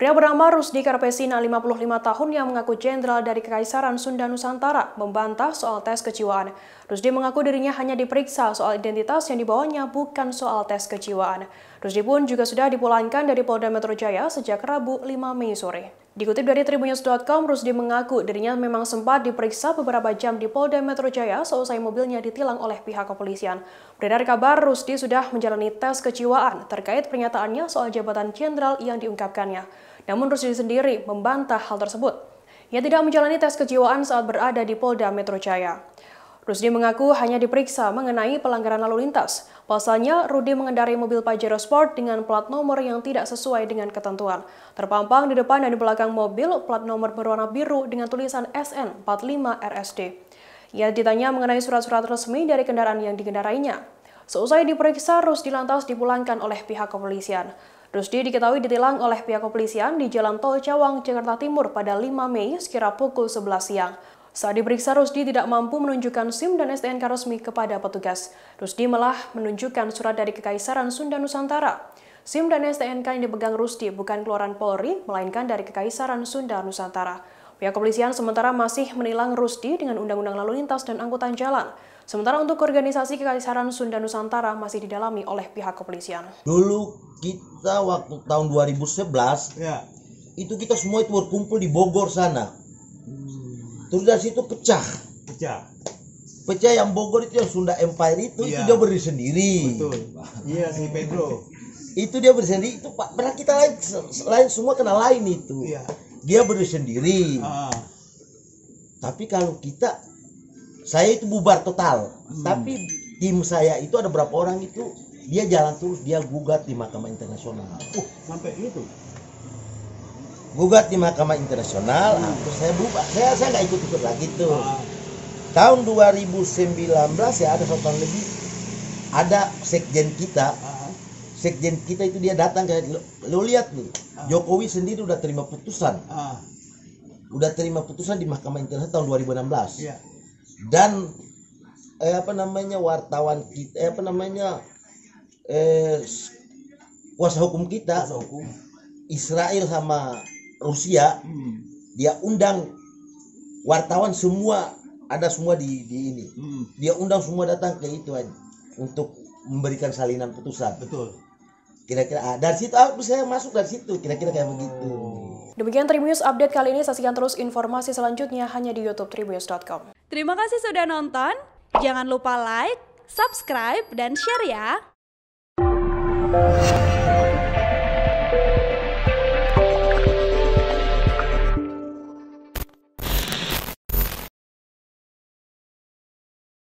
Pria bernama Rusdi Karpesina, 55 tahun yang mengaku jenderal dari Kekaisaran Sunda Nusantara, membantah soal tes kejiwaan. Rusdi mengaku dirinya hanya diperiksa soal identitas yang dibawanya bukan soal tes kejiwaan. Rusdi pun juga sudah dipulangkan dari Polda Metro Jaya sejak Rabu 5 Mei sore. Dikutip dari tribunnews.com, Rusdi mengaku dirinya memang sempat diperiksa beberapa jam di Polda Metro Jaya seusai mobilnya ditilang oleh pihak kepolisian. Beredar kabar Rusdi sudah menjalani tes kejiwaan terkait pernyataannya soal jabatan jenderal yang diungkapkannya. Namun Rusdi sendiri membantah hal tersebut. Ia tidak menjalani tes kejiwaan saat berada di Polda Metro Jaya. Rusdi mengaku hanya diperiksa mengenai pelanggaran lalu lintas. Pasalnya, Rudi mengendarai mobil Pajero Sport dengan plat nomor yang tidak sesuai dengan ketentuan. Terpampang di depan dan di belakang mobil plat nomor berwarna biru dengan tulisan SN 45 RSD. Ia ditanya mengenai surat-surat resmi dari kendaraan yang dikendarainya. Seusai diperiksa, Rusdi lantas dipulangkan oleh pihak kepolisian. Rusdi diketahui ditilang oleh pihak kepolisian di Jalan Tol Cawang, Jakarta Timur pada 5 Mei sekira pukul 11 siang. Saat diperiksa, Rusdi tidak mampu menunjukkan SIM dan STNK resmi kepada petugas. Rusdi malah menunjukkan surat dari Kekaisaran Sunda Nusantara. SIM dan STNK yang dipegang Rusdi bukan keluaran Polri, melainkan dari Kekaisaran Sunda Nusantara. Pihak kepolisian sementara masih menilang Rusdi dengan Undang-Undang Lalu Lintas dan Angkutan Jalan. Sementara untuk organisasi Kekaisaran Sunda Nusantara masih didalami oleh pihak kepolisian. Dulu kita waktu tahun 2011, ya. itu kita semua itu berkumpul di Bogor sana Terus dari situ pecah. Pecah. Pecah yang Bogor itu yang Sunda Empire itu iya. itu dia berdiri sendiri. Betul. Iya si Pedro. itu dia beri sendiri itu Pak. Padahal kita lain lain semua kena lain itu. Iya. Dia beri sendiri. Ah. Tapi kalau kita saya itu bubar total. Hmm. Tapi tim saya itu ada berapa orang itu dia jalan terus dia gugat di mahkamah internasional. Uh, sampai itu gugat di Mahkamah Internasional, hmm. terus saya buka, saya saya nggak ikut-ikut lagi tuh. Hmm. Tahun 2019 ya ada satu tahun lebih ada sekjen kita, ah. sekjen kita itu dia datang kayak lo, lo lihat nih, hmm. Jokowi sendiri udah terima putusan, Hmm. udah terima putusan di Mahkamah Internasional tahun 2016 yeah. dan eh, apa namanya wartawan kita, eh, apa namanya eh, kuasa hukum kita, kuasa hukum. Israel sama Rusia hmm. dia undang wartawan semua ada semua di, di ini hmm. dia undang semua datang ke itu aja untuk memberikan salinan putusan betul kira-kira ah, dari situ aku ah, saya masuk dari situ kira-kira kayak begitu oh. demikian Tribunnews update kali ini saksikan terus informasi selanjutnya hanya di YouTube Tribunnews.com terima kasih sudah nonton jangan lupa like subscribe dan share ya